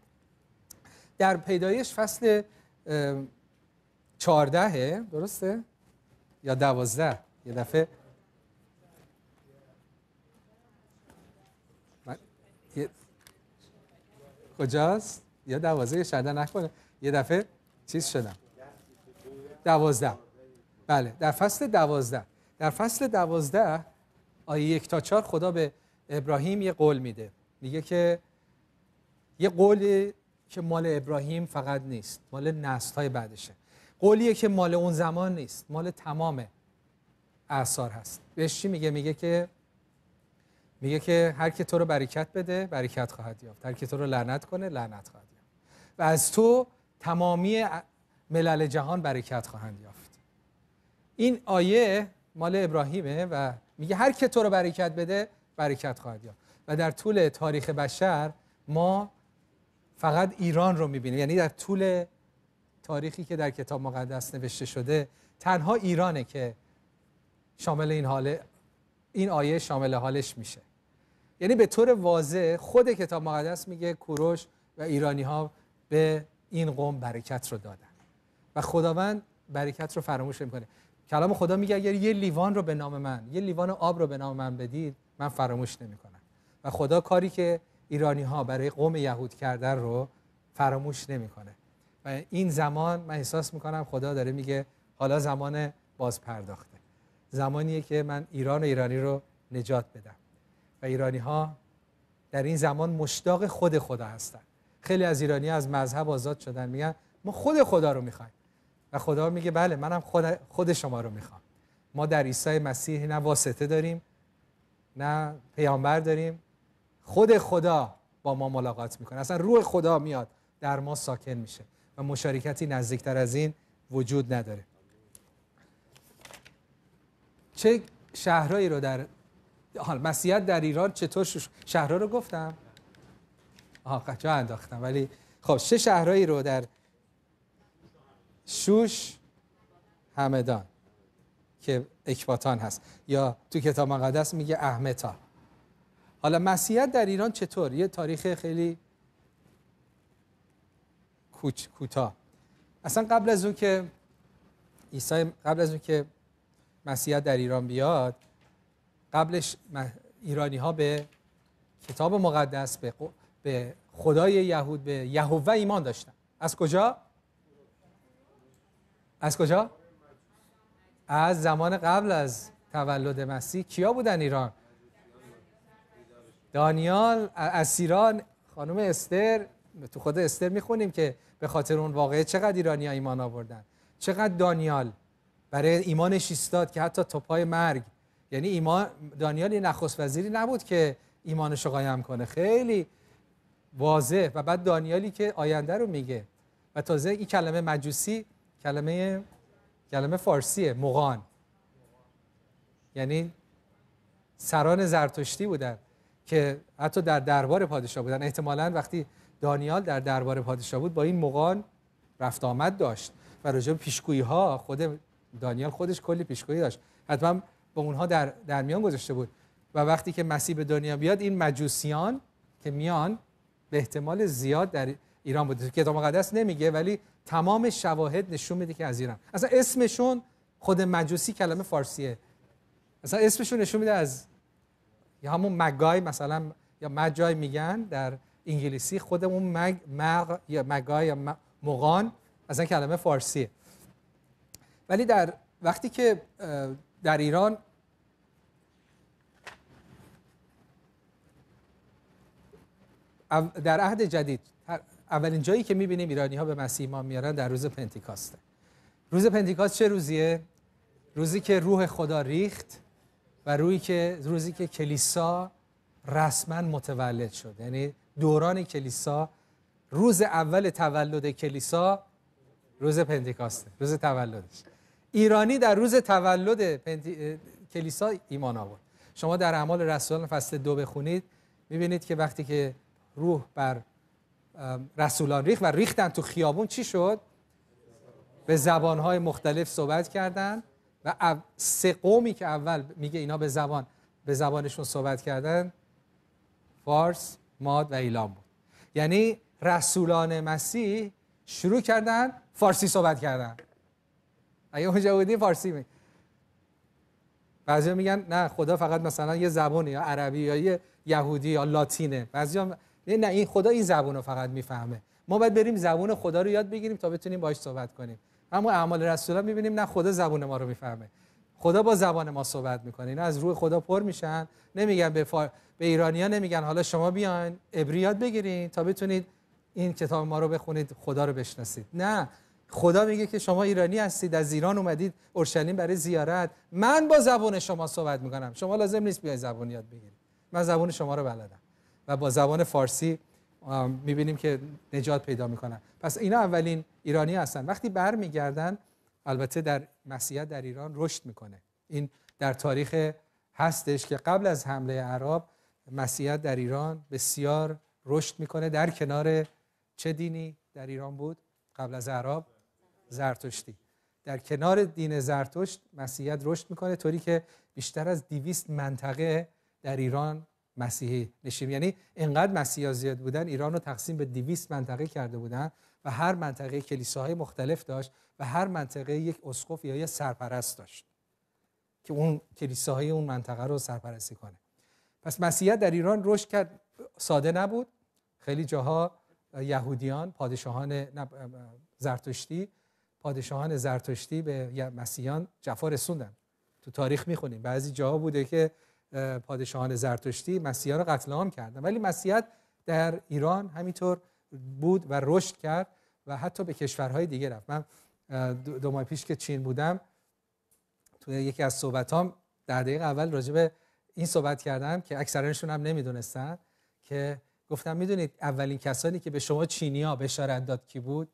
در پیدایش فصل چارده درسته؟ یا دوازده یه دفعه کجاست؟ یا دوازده یا شده نکنه یه دفعه چیز شدم دوازده بله در فصل دوازده در فصل دوازده آیه یک تا چار خدا به ابراهیم یه قول میده میگه که یه قول که مال ابراهیم فقط نیست مال نست های بعدشه قولیه که مال اون زمان نیست مال تمام اعثار هست بهش چی میگه میگه که میگه که هر که تو رو برکت بده برکت خواهد یافت هر که تو رو لعنت کنه لعنت خواهد یافت و از تو تمامی ملل جهان برکت خواهند یافت این آیه مال ابراهیمه و میگه هر که تو رو برکت بده برکت خواهد یافت و در طول تاریخ بشر ما فقط ایران رو میبینه یعنی در طول تاریخی که در کتاب مقدس نوشته شده تنها ایرانه که شامل این حاله این آیه شامل حالش میشه یعنی به طور واضح خود کتاب مقدس میگه کوروش و ایرانی ها به این قوم برکت رو دادن و خداوند برکت رو فراموش میکنه کلام خدا میگه اگر یه لیوان رو به نام من یه لیوان آب رو به نام من بدید من فراموش نمیکنم و خدا کاری که ایرانی ها برای قوم یهود کردن رو فراموش نمیکنه و این زمان من احساس میکنم خدا داره میگه حالا زمان باز پرداخته زمانیه که من ایران و ایرانی رو نجات بدم و ایرانی ها در این زمان مشتاق خود خدا هستن خیلی از ایرانی از مذهب آزاد شدن میگن ما خود خدا رو میخوایم و خدا میگه بله منم خود, شما رو میخوام ما در عیسی مسیح نه واسطه داریم نه پیامبر داریم خود خدا با ما ملاقات میکنه اصلا روح خدا میاد در ما ساکن میشه و مشارکتی نزدیکتر از این وجود نداره چه شهرهایی رو در حال مسیحیت در ایران چطور شهرها رو گفتم آها جا انداختم ولی خب چه شهرهایی رو در شوش همدان که اکباتان هست یا تو کتاب مقدس میگه احمدان حالا مسیحیت در ایران چطور یه تاریخ خیلی کوتاه اصلا قبل از اون که عیسی قبل از اون که مسیحیت در ایران بیاد قبلش ایرانی ها به کتاب مقدس به, به خدای یهود به یهوه ایمان داشتن از کجا از کجا از زمان قبل از تولد مسیح کیا بودن ایران دانیال اسیران خانم استر تو خود استر میخونیم که به خاطر اون واقعه چقدر ایرانی ها ایمان آوردن چقدر دانیال برای ایمانش ایستاد که حتی تا پای مرگ یعنی ایمان دانیال یه نخست وزیری نبود که ایمانش رو قایم کنه خیلی واضح و بعد دانیالی که آینده رو میگه و تازه این کلمه مجوسی کلمه کلمه فارسیه مغان یعنی سران زرتشتی بودن که حتی در دربار پادشاه بودن احتمالا وقتی دانیال در دربار پادشاه بود با این مغان رفت آمد داشت و راجع به پیشگویی ها خود دانیال خودش کلی پیشگویی داشت حتما با اونها در, در میان گذاشته بود و وقتی که مسیح به دنیا بیاد این مجوسیان که میان به احتمال زیاد در ایران بود که کتاب مقدس نمیگه ولی تمام شواهد نشون میده که از ایران اصلا اسمشون خود مجوسی کلمه فارسیه اصلا اسمشون نشون میده از یا همون مگای مثلا یا مجای میگن در انگلیسی خودمون مگ مغ یا مگای یا مغان این کلمه فارسیه ولی در وقتی که در ایران در عهد جدید اولین جایی که میبینیم ایرانی ها به مسیح ما میارن در روز پنتیکاسته روز پنتیکاست چه روزیه؟ روزی که روح خدا ریخت و روی که روزی که کلیسا رسما متولد شد یعنی دوران کلیسا روز اول تولد کلیسا روز پنتیکاسته روز تولدش ایرانی در روز تولد پنتی... کلیسا ایمان آورد شما در اعمال رسولان فصل دو بخونید میبینید که وقتی که روح بر رسولان ریخت و ریختن تو خیابون چی شد؟ به زبانهای مختلف صحبت کردند و سه قومی که اول میگه اینا به زبان به زبانشون صحبت کردن فارس، ماد و ایلام بود یعنی رسولان مسیح شروع کردن فارسی صحبت کردن اگه اونجا بودی فارسی می بعضی میگن نه خدا فقط مثلا یه زبانی یا عربی یا یه یهودی یا لاتینه بعضیا نه این خدا این زبون رو فقط میفهمه ما باید بریم زبون خدا رو یاد بگیریم تا بتونیم باش صحبت کنیم اما اعمال الله میبینیم نه خدا زبان ما رو میفهمه خدا با زبان ما صحبت میکنه اینا از روح خدا پر میشن نمیگن به, فا... به نمیگن حالا شما بیاین عبری بگیرین تا بتونید این کتاب ما رو بخونید خدا رو بشناسید نه خدا میگه که شما ایرانی هستید از ایران اومدید اورشلیم برای زیارت من با زبان شما صحبت میکنم شما لازم نیست بیاید زبان یاد بگیرید من زبان شما رو بلدم و با زبان فارسی میبینیم که نجات پیدا میکنن پس اینا اولین ایرانی هستن وقتی برمیگردن البته در مسیحیت در ایران رشد میکنه این در تاریخ هستش که قبل از حمله عرب مسیحیت در ایران بسیار رشد میکنه در کنار چه دینی در ایران بود قبل از عرب زرتشتی در کنار دین زرتشت مسیحیت رشد میکنه طوری که بیشتر از 200 منطقه در ایران مسیحی نشیم یعنی انقدر مسیحا زیاد بودن ایران رو تقسیم به 200 منطقه کرده بودن و هر منطقه کلیساهای مختلف داشت و هر منطقه یک اسقف یا یک سرپرست داشت که اون کلیساهای اون منطقه رو سرپرستی کنه پس مسیحیت در ایران رشد کرد ساده نبود خیلی جاها یهودیان پادشاهان زرتشتی پادشاهان زرتشتی به مسیحیان جفا رسوندن تو تاریخ میخونیم بعضی جاها بوده که پادشاهان زرتشتی مسیحا رو قتل عام کردن ولی مسیحیت در ایران همینطور بود و رشد کرد و حتی به کشورهای دیگه رفت من دو ماه پیش که چین بودم توی یکی از صحبتام در دقیقه اول راجع به این صحبت کردم که اکثرشون هم نمیدونستن که گفتم میدونید اولین کسانی که به شما چینیا بشارت داد کی بود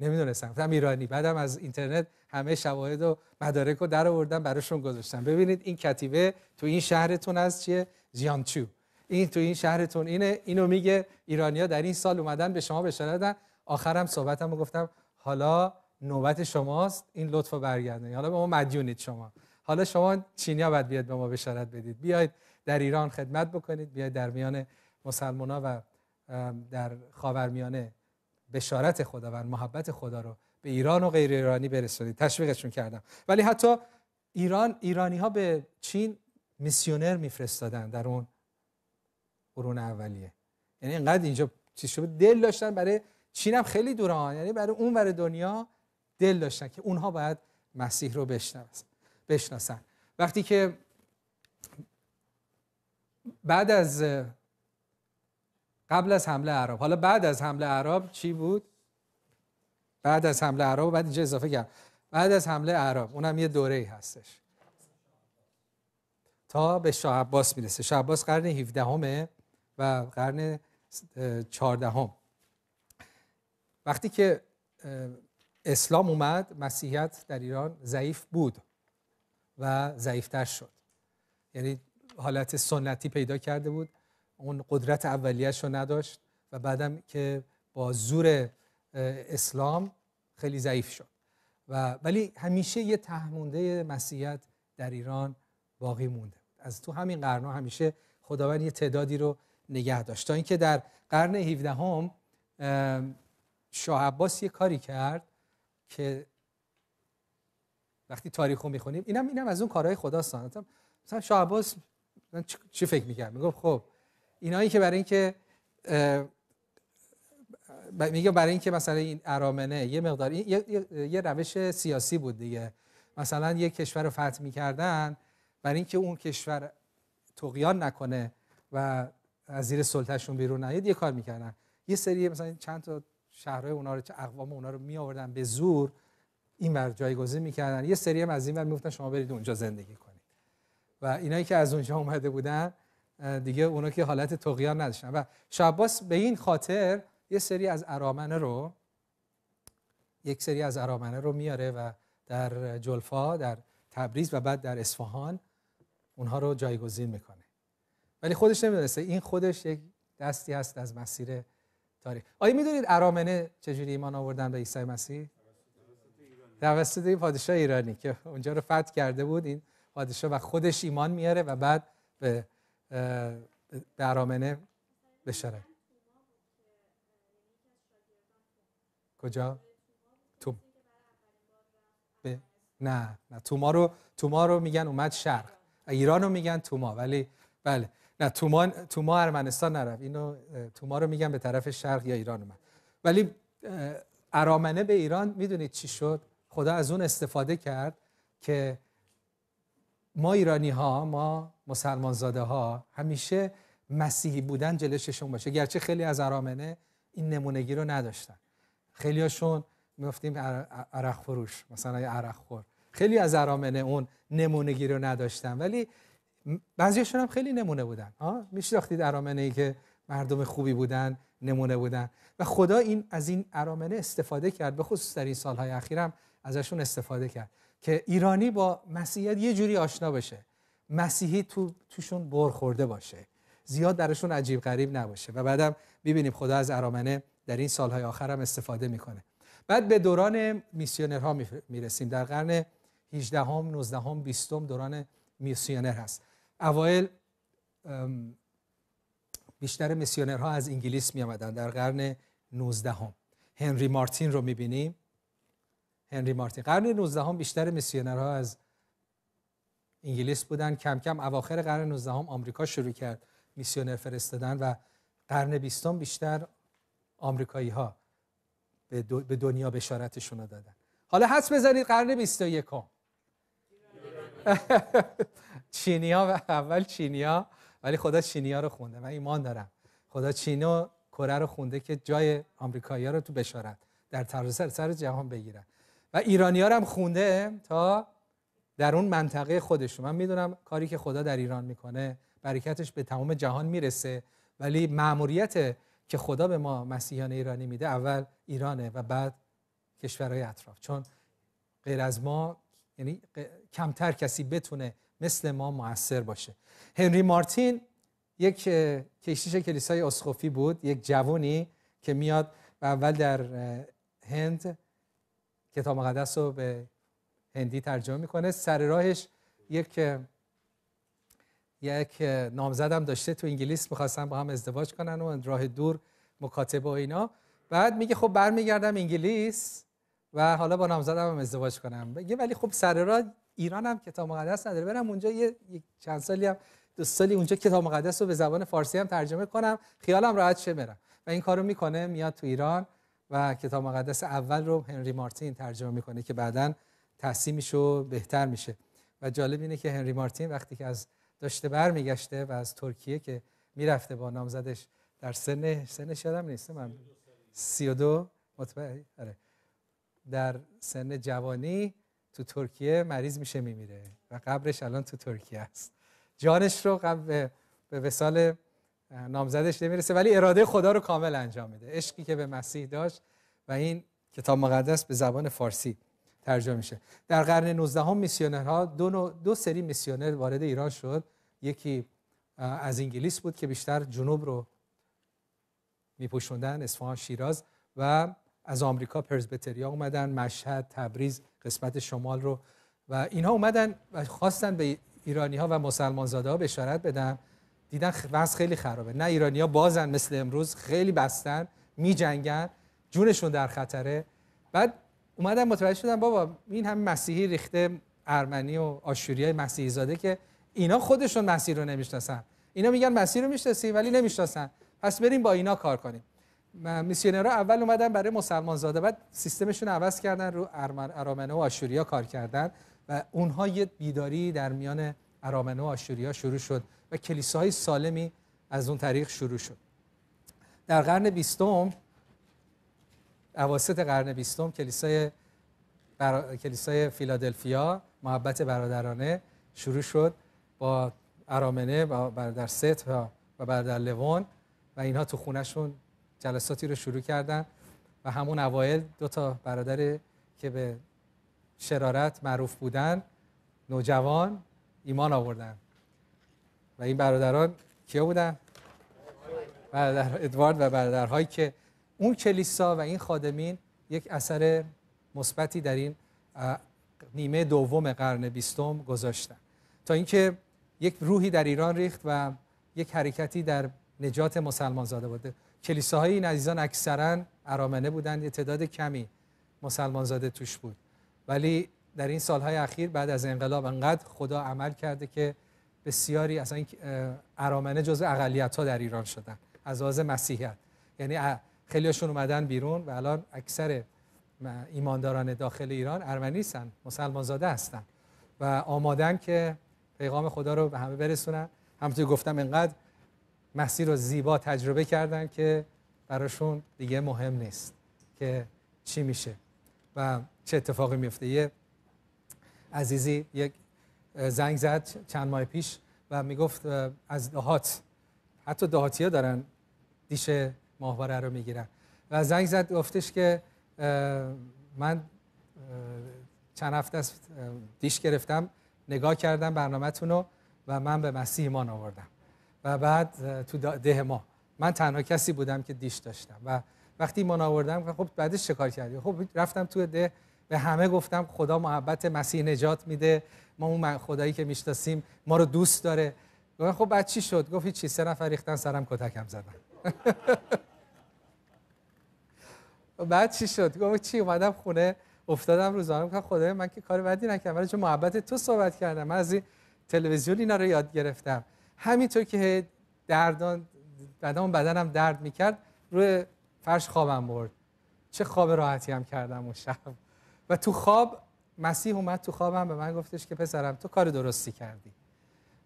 نمیدونستم گفتم ایرانی بعدم از اینترنت همه شواهد و مدارک رو در آوردم براشون گذاشتم ببینید این کتیبه تو این شهرتون از چیه زیانچو این تو این شهرتون اینه اینو میگه ایرانیا در این سال اومدن به شما بشاره دادن آخرم صحبتم رو گفتم حالا نوبت شماست این لطف رو حالا به ما مدیونید شما حالا شما چینیا باید بیاد به ما بشارت بدید بیاید در ایران خدمت بکنید بیاید در میان مسلمان ها و در خاورمیانه بشارت خداوند محبت خدا رو به ایران و غیر ایرانی برسونید تشویقشون کردم ولی حتی ایران ایرانی ها به چین میسیونر میفرستادن در اون قرون اولیه یعنی اینقدر اینجا چیز دل داشتن برای چین هم خیلی دوران یعنی برای اون برای دنیا دل داشتن که اونها باید مسیح رو بشناسن وقتی که بعد از قبل از حمله عرب حالا بعد از حمله عرب چی بود بعد از حمله عرب بعد اینجا اضافه کردم بعد از حمله عرب اونم یه دوره هستش تا به شاه عباس میرسه شاه عباس قرن 17 همه و قرن 14 هم. وقتی که اسلام اومد مسیحیت در ایران ضعیف بود و ضعیفتر شد یعنی حالت سنتی پیدا کرده بود اون قدرت اولیش رو نداشت و بعدم که با زور اسلام خیلی ضعیف شد و ولی همیشه یه تهمونده مسیحیت در ایران باقی مونده از تو همین قرنها همیشه خداوند یه تعدادی رو نگه داشت تا اینکه در قرن 17 هم شاه عباس یه کاری کرد که وقتی تاریخ رو میخونیم اینم اینم از اون کارهای خداستان مثلا شاه عباس چی فکر میکرد میگفت خب اینایی که برای اینکه میگم برای اینکه مثلا این ارامنه یه مقدار یه،, یه،, روش سیاسی بود دیگه مثلا یه کشور رو فتح میکردن برای اینکه اون کشور تقیان نکنه و از زیر سلطهشون بیرون نیاد یه کار میکردن یه سری مثلا چند تا شهرهای اونا رو اقوام اونا رو آوردن به زور این جایگزین میکردن یه سری هم از این بر میگفتن شما برید اونجا زندگی کنید و اینایی که از اونجا اومده بودن دیگه اونا که حالت تقیان نداشتن و شعباس به این خاطر یه سری از ارامنه رو یک سری از ارامنه رو میاره و در جلفا در تبریز و بعد در اصفهان اونها رو جایگزین میکنه ولی خودش نمیدونسته این خودش یک دستی هست از مسیر تاریخ آیا میدونید ارامنه چجوری ایمان آوردن به عیسی مسیح توسط این پادشاه ایرانی که اونجا رو فتح کرده بود این پادشاه و خودش ایمان میاره و بعد به برامنه بشره کجا؟ تو نه نه توما رو رو میگن اومد شرق ایران رو میگن توما ولی بله نه تو ما ارمنستان نرفت اینو توما رو میگن به طرف شرق یا ایران اومد ولی ارامنه به ایران میدونید چی شد خدا از اون استفاده کرد که ما ایرانی ها ما مسلمان زاده ها همیشه مسیحی بودن جلششون باشه گرچه خیلی از ارامنه این نمونگی رو نداشتن خیلی هاشون میفتیم عرق فروش مثلا عرق خور خیلی از ارامنه اون نمونگی رو نداشتن ولی بعضیشون هم خیلی نمونه بودن ها میشناختید ارامنه ای که مردم خوبی بودن نمونه بودن و خدا این از این ارامنه استفاده کرد به خصوص در این سالهای اخیرم ازشون استفاده کرد که ایرانی با مسیحیت یه جوری آشنا بشه مسیحی تو توشون برخورده باشه زیاد درشون عجیب غریب نباشه و بعدم ببینیم خدا از ارامنه در این سالهای آخر هم استفاده میکنه بعد به دوران میسیونرها میرسیم در قرن 18 هم 19 هم 20 هم دوران میسیونر هست اوایل بیشتر میسیونرها از انگلیس می آمدن در قرن 19 هم. هنری مارتین رو میبینیم هنری مارتین قرن 19 هم بیشتر میسیونرها از انگلیس بودن کم کم اواخر قرن 19 آمریکا شروع کرد میسیونر فرستادن و قرن 20 بیشتر آمریکایی ها به, دنیا بشارتشون دادن حالا حس بزنید قرن 21 چینیا و اول چینیا ولی خدا چینیا رو خونده من ایمان دارم خدا چینو کره رو خونده که جای آمریکایی‌ها رو تو بشارت در سر سر جهان بگیرن و ایرانی‌ها هم خونده تا در اون منطقه خودش من میدونم کاری که خدا در ایران میکنه برکتش به تمام جهان میرسه ولی معموریت که خدا به ما مسیحیان ایرانی میده اول ایرانه و بعد کشورهای اطراف چون غیر از ما یعنی کمتر کسی بتونه مثل ما موثر باشه هنری مارتین یک کشیش کلیسای اسخفی بود یک جوانی که میاد و اول در هند کتاب مقدس رو به هندی ترجمه میکنه سر راهش یک یک نامزدم داشته تو انگلیس میخواستن با هم ازدواج کنن و راه دور مکاتبه و اینا بعد میگه خب برمیگردم انگلیس و حالا با نامزدم هم ازدواج کنم میگه ولی خب سر راه ایران هم کتاب مقدس نداره برم اونجا یه چند سالی هم دو سالی اونجا کتاب مقدس رو به زبان فارسی هم ترجمه کنم خیالم راحت شه برم و این کارو میکنه میاد تو ایران و کتاب مقدس اول رو هنری مارتین ترجمه میکنه که بعدا تحسیمش و بهتر میشه و جالب اینه که هنری مارتین وقتی که از داشته بر میگشته و از ترکیه که میرفته با نامزدش در سن سن شدم نیست من و دو آره در سن جوانی تو ترکیه مریض میشه میمیره و قبرش الان تو ترکیه است جانش رو قبل به وسال نامزدش نمیرسه ولی اراده خدا رو کامل انجام میده عشقی که به مسیح داشت و این کتاب مقدس به زبان فارسی ترجمه میشه در قرن 19 هم میسیونرها دو, دو سری میسیونر وارد ایران شد یکی از انگلیس بود که بیشتر جنوب رو میپوشوندن اصفهان شیراز و از آمریکا پرزبتریا اومدن مشهد تبریز قسمت شمال رو و اینها اومدن و خواستن به ایرانی ها و مسلمان زاده ها بشارت بدن دیدن وضع خیلی خرابه نه ایرانی ها بازن مثل امروز خیلی بستن میجنگن جونشون در خطره بعد اومدم متوجه شدم بابا این هم مسیحی ریخته ارمنی و آشوریای مسیحی زاده که اینا خودشون مسیح رو نمیشناسن اینا میگن مسیح رو میشناسی ولی نمیشناسن پس بریم با اینا کار کنیم میسیونرها اول اومدن برای مسلمان زاده بعد سیستمشون عوض کردن رو ارامنه و آشوریا کار کردن و اونها یه بیداری در میان ارامنه و آشوریا شروع شد و کلیسای سالمی از اون طریق شروع شد در قرن بیستم اواسط قرن بیستم کلیسای کلیسای فیلادلفیا محبت برادرانه شروع شد با ارامنه و برادر ست و برادر لوون و اینها تو خونهشون جلساتی رو شروع کردن و همون اوایل دو تا برادر که به شرارت معروف بودن نوجوان ایمان آوردن و این برادران کیا بودن؟ برادر ادوارد و برادرهایی که اون کلیسا و این خادمین یک اثر مثبتی در این نیمه دوم قرن بیستم گذاشتن تا اینکه یک روحی در ایران ریخت و یک حرکتی در نجات مسلمان زاده بوده کلیساهای این عزیزان اکثرا ارامنه بودند یه تعداد کمی مسلمان زاده توش بود ولی در این سالهای اخیر بعد از انقلاب انقدر خدا عمل کرده که بسیاری اصلا ارامنه جز اقلیت ها در ایران شدن از آز مسیحیت یعنی خیلیاشون اومدن بیرون و الان اکثر ایمانداران داخل ایران ارمنی هستن مسلمان زاده هستن و آمادن که پیغام خدا رو به همه برسونن همونطور گفتم انقدر مسیر رو زیبا تجربه کردن که براشون دیگه مهم نیست که چی میشه و چه اتفاقی میفته یه عزیزی یک زنگ زد چند ماه پیش و میگفت از دهات حتی دهاتی ها دارن دیشه ماهواره رو میگیرن و زنگ زد گفتش که من چند هفته دیش گرفتم نگاه کردم برنامهتون رو و من به مسیح ایمان آوردم و بعد تو ده ما من تنها کسی بودم که دیش داشتم و وقتی ایمان آوردم خب بعدش چه کار کردی خب رفتم تو ده به همه گفتم خدا محبت مسیح نجات میده ما اون خدایی که میشناسیم ما رو دوست داره خب بعد چی شد گفت چی سه نفر ریختن سرم کتکم زدن خب بعد چی شد گفت چی اومدم خونه افتادم روزانه که خدای من که کار بدی نکردم ولی چون محبت تو صحبت کردم من از این تلویزیون اینا رو یاد گرفتم همینطور که دردان بدن بدنم درد میکرد روی فرش خوابم برد چه خواب راحتی هم کردم اون شب و تو خواب مسیح اومد تو خوابم به من گفتش که پسرم تو کار درستی کردی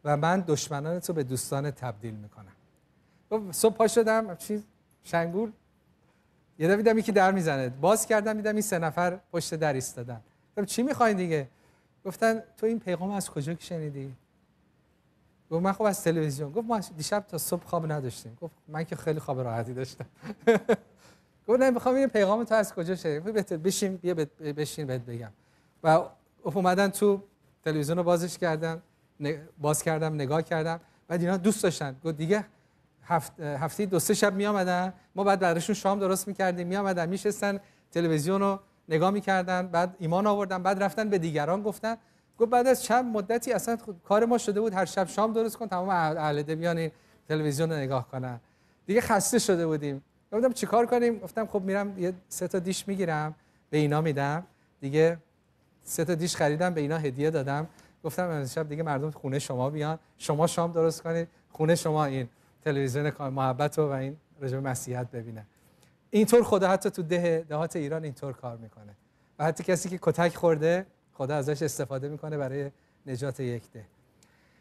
و من دشمنان تو به دوستان تبدیل میکنم صبح پا شدم چی؟ شنگول یه دفعه دیدم یکی در میزنه باز کردم دیدم این سه نفر پشت در ایستادن گفتم چی میخواین دیگه گفتن تو این پیغام از کجا شنیدی گفت من خب از تلویزیون گفت ما دیشب تا صبح خواب نداشتیم گفت من که خیلی خواب راحتی داشتم گفت نه میخوام این پیغام تو از کجا شنیدی بهتر بشین بیا بشین بهت بگم و خب اومدن تو تلویزیون رو بازش کردم باز کردم نگاه کردم بعد اینا دوست داشتن گفت دیگه هفت، هفته دو سه شب می آمدن ما بعد درشون شام درست میکردیم می آمدن میشستن تلویزیون رو نگاه میکردن بعد ایمان آوردن بعد رفتن به دیگران گفتن گفت بعد از چند مدتی اصلا خود کار ما شده بود هر شب شام درست کن تمام اهل بیان تلویزیون رو نگاه کنن دیگه خسته شده بودیم گفتم خب چیکار کنیم گفتم خب میرم یه سه تا دیش میگیرم به اینا میدم دیگه سه تا دیش خریدم به اینا هدیه دادم گفتم امشب شب دیگه مردم خونه شما بیان شما شام درست کنید خونه شما این تلویزیون محبت رو و این رجوع مسیحیت ببینه اینطور خدا حتی تو ده دهات ایران اینطور کار میکنه و حتی کسی که کتک خورده خدا ازش استفاده میکنه برای نجات یک ده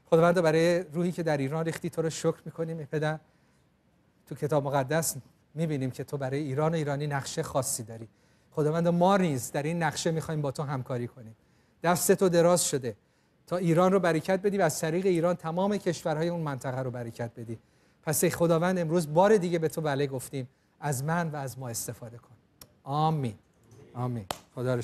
خداوند برای روحی که در ایران ریختی تو رو شکر میکنیم پدر تو کتاب مقدس میبینیم که تو برای ایران و ایرانی نقشه خاصی داری خداوند ما نیز در این نقشه میخوایم با تو همکاری کنیم دست تو دراز شده تا ایران رو برکت بدی و از طریق ایران تمام کشورهای اون منطقه رو برکت بدی پس خداوند امروز بار دیگه به تو بله گفتیم از من و از ما استفاده کن آمین آمین خدا